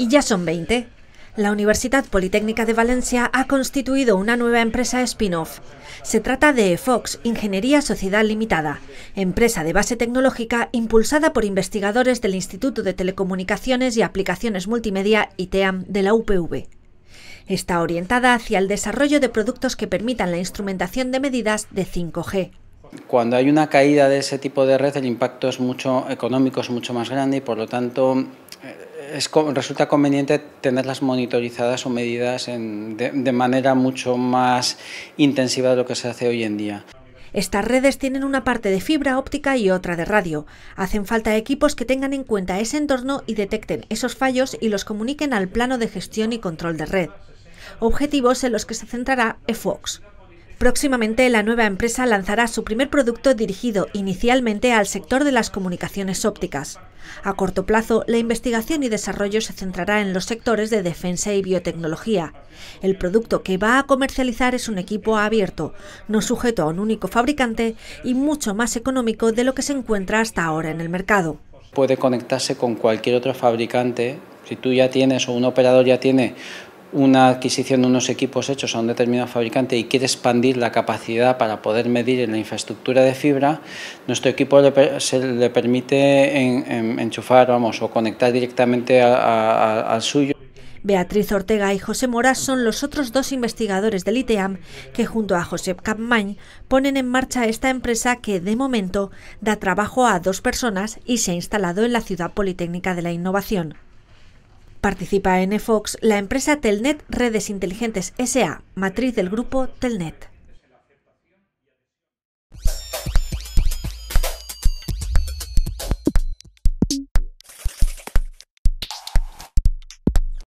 Y ya son 20. La Universidad Politécnica de Valencia ha constituido una nueva empresa spin-off. Se trata de Fox Ingeniería Sociedad Limitada, empresa de base tecnológica impulsada por investigadores del Instituto de Telecomunicaciones y Aplicaciones Multimedia ITEAM de la UPV. Está orientada hacia el desarrollo de productos que permitan la instrumentación de medidas de 5G. Cuando hay una caída de ese tipo de red, el impacto es mucho económico es mucho más grande y por lo tanto eh, resulta conveniente tenerlas monitorizadas o medidas de, manera mucho más intensiva de lo que se hace hoy en día. Estas redes tienen una parte de fibra óptica y otra de radio. Hacen falta equipos que tengan en cuenta ese entorno y detecten esos fallos y los comuniquen al plano de gestión y control de red. Objetivos en los que se centrará F-fox. Próximamente la nueva empresa lanzará su primer producto dirigido inicialmente al sector de las comunicaciones ópticas. A corto plazo, la investigación y desarrollo se centrará en los sectores de defensa y biotecnología. El producto que va a comercializar es un equipo abierto, no sujeto a un único fabricante y mucho más económico de lo que se encuentra hasta ahora en el mercado. Puede conectarse con cualquier otro fabricante. Si tú ya tienes o un operador ya tiene una adquisición de unos equipos hechos a un determinado fabricante y quiere expandir la capacidad para poder medir en la infraestructura de fibra, nuestro equipo le, se le permite enchufar vamos, o conectar directamente al suyo. Beatriz Ortega y José Mora son los otros dos investigadores del ITEAM que junto a José Capmain ponen en marcha esta empresa que de momento da trabajo a dos personas y se ha instalado en la Ciudad Politécnica de la Innovación. Participa en EFOX la empresa Telnet Redes Inteligentes SA, matriz del grupo Telnet.